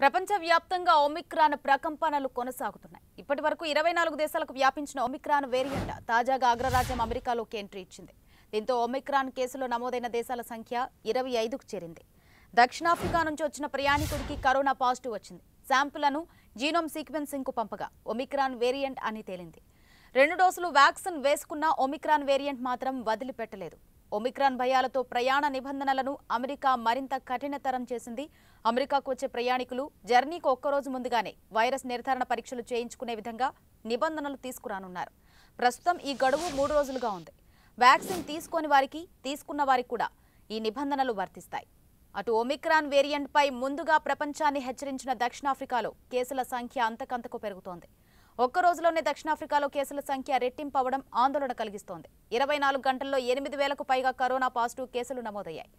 ప్రపంచవ్యాప్తంగా ఒమిక్రాన్ ప్రకంపనలు కొనసాగుతున్నాయి ఇప్పటి వరకు ఇరవై నాలుగు దేశాలకు వ్యాపించిన ఒమిక్రాన్ వేరియంట్ తాజాగా అగ్రరాజ్యం అమెరికాలోకి ఎంట్రీ ఇచ్చింది దీంతో ఒమిక్రాన్ కేసులో నమోదైన దేశాల సంఖ్య ఇరవై ఐదుకు చేరింది దక్షిణాఫ్రికా నుంచి వచ్చిన ప్రయాణికుడికి కరోనా పాజిటివ్ వచ్చింది శాంపులను జీనోమ్ సీక్వెన్సింగ్కు పంపగా ఒమిక్రాన్ వేరియంట్ అని తేలింది రెండు డోసులు వ్యాక్సిన్ వేసుకున్న ఒమిక్రాన్ వేరియంట్ మాత్రం వదిలిపెట్టలేదు ఒమిక్రాన్ భయాలతో ప్రయాణ నిబంధనలను అమెరికా మరింత కఠినతరం చేసింది అమెరికాకు వచ్చే ప్రయాణికులు జర్నీకు ఒక్కరోజు ముందుగానే వైరస్ నిర్ధారణ పరీక్షలు చేయించుకునే విధంగా నిబంధనలు తీసుకురానున్నారు ప్రస్తుతం ఈ గడువు మూడు రోజులుగా ఉంది వ్యాక్సిన్ తీసుకోని వారికి తీసుకున్న వారికి కూడా ఈ నిబంధనలు వర్తిస్తాయి అటు ఒమిక్రాన్ వేరియంట్పై ముందుగా ప్రపంచాన్ని హెచ్చరించిన దక్షిణాఫ్రికాలో కేసుల సంఖ్య అంతకంతకు పెరుగుతోంది ఒక్క రోజులోనే దక్షిణాఫ్రికాలో కేసుల సంఖ్య రెట్టింపవడం ఆందోళన కలిగిస్తోంది ఇరవై నాలుగు గంటల్లో ఎనిమిది వేలకు పైగా కరోనా పాజిటివ్ కేసులు నమోదయ్యాయి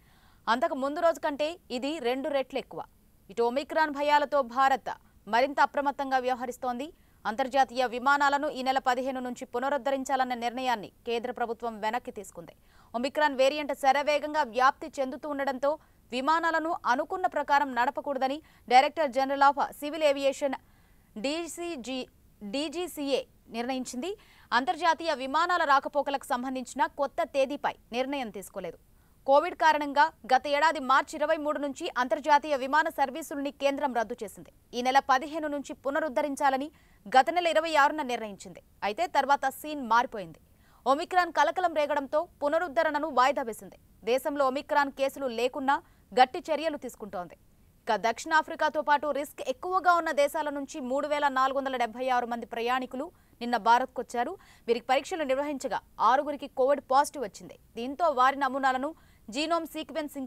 అంతకు ముందు రోజు కంటే ఇది రెండు రెట్లు ఎక్కువ ఇటు ఒమిక్రాన్ భయాలతో భారత్ మరింత అప్రమత్తంగా వ్యవహరిస్తోంది అంతర్జాతీయ విమానాలను ఈ నెల పదిహేను నుంచి పునరుద్ధరించాలన్న నిర్ణయాన్ని కేంద్ర ప్రభుత్వం వెనక్కి తీసుకుంది ఒమిక్రాన్ వేరియంట్ శరవేగంగా వ్యాప్తి చెందుతూ ఉండడంతో విమానాలను అనుకున్న ప్రకారం నడపకూడదని director general of civil aviation DCG DGCA నిర్ణయించింది అంతర్జాతీయ విమానాల రాకపోకలకు సంబంధించిన కొత్త తేదీపై నిర్ణయం తీసుకోలేదు కోవిడ్ కారణంగా గత ఏడాది మార్చి ఇరవై మూడు నుంచి అంతర్జాతీయ విమాన సర్వీసులని కేంద్రం రద్దు చేసింది ఈ నెల పదిహేను నుంచి పునరుద్ధరించాలని గత నెల ఇరవై ఆరున నిర్ణయించింది అయితే తర్వాత సీన్ మారిపోయింది ఒమిక్రాన్ కలకలం రేగడంతో పునరుద్ధరణను వాయిదా వేసింది దేశంలో ఒమిక్రాన్ కేసులు లేకున్నా గట్టి చర్యలు తీసుకుంటోంది ఇక దక్షిణాఫ్రికాతో పాటు రిస్క్ ఎక్కువగా ఉన్న దేశాల నుంచి మూడు వేల నాలుగు వందల డెబ్బై ఆరు మంది ప్రయాణికులు నిన్న భారత్కు వచ్చారు వీరికి పరీక్షలు నిర్వహించగా ఆరుగురికి కోవిడ్ పాజిటివ్ వచ్చింది దీంతో వారి నమూనాలను జీనోమ్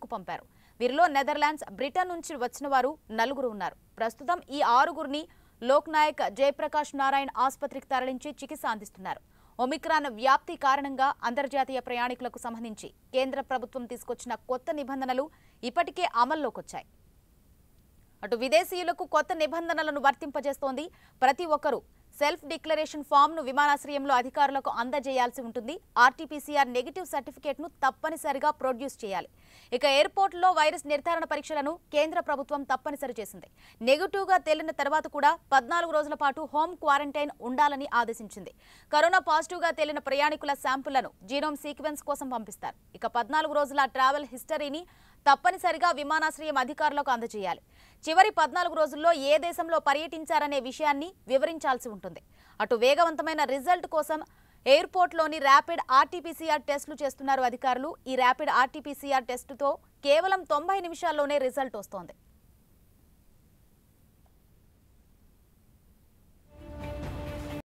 కు పంపారు వీరిలో నెదర్లాండ్స్ బ్రిటన్ నుంచి వచ్చిన వారు నలుగురు ఉన్నారు ప్రస్తుతం ఈ ఆరుగురిని లోక్నాయక్ జయప్రకాష్ నారాయణ్ ఆసుపత్రికి తరలించి చికిత్స అందిస్తున్నారు ఒమిక్రాన్ వ్యాప్తి కారణంగా అంతర్జాతీయ ప్రయాణికులకు సంబంధించి కేంద్ర ప్రభుత్వం తీసుకొచ్చిన కొత్త నిబంధనలు ఇప్పటికే అమల్లోకొచ్చాయి అటు విదేశీయులకు కొత్త నిబంధనలను వర్తింపజేస్తోంది ప్రతి ఒక్కరూ సెల్ఫ్ డిక్లరేషన్ ఫామ్ను విమానాశ్రయంలో అధికారులకు అందజేయాల్సి ఉంటుంది ఆర్టీపీసీఆర్ నెగిటివ్ సర్టిఫికేట్ను తప్పనిసరిగా ప్రొడ్యూస్ చేయాలి ఇక ఎయిర్పోర్ట్లో వైరస్ నిర్ధారణ పరీక్షలను కేంద్ర ప్రభుత్వం తప్పనిసరి చేసింది నెగిటివ్గా తేలిన తర్వాత కూడా పద్నాలుగు రోజుల పాటు హోమ్ క్వారంటైన్ ఉండాలని ఆదేశించింది కరోనా పాజిటివ్గా తేలిన ప్రయాణికుల శాంపుళ్లను జీనోమ్ సీక్వెన్స్ కోసం పంపిస్తారు ఇక పద్నాలుగు రోజుల ట్రావెల్ హిస్టరీని తప్పనిసరిగా విమానాశ్రయం అధికారులకు అందజేయాలి చివరి పద్నాలుగు రోజుల్లో ఏ దేశంలో పర్యటించారనే విషయాన్ని వివరించాల్సి ఉంటుంది అటు వేగవంతమైన రిజల్ట్ కోసం ఎయిర్పోర్ట్లోని ర్యాపిడ్ ఆర్టీపీసీఆర్ టెస్టులు చేస్తున్నారు అధికారులు ఈ ర్యాపిడ్ ఆర్టీపీసీఆర్ టెస్టుతో కేవలం తొంభై నిమిషాల్లోనే రిజల్ట్ వస్తోంది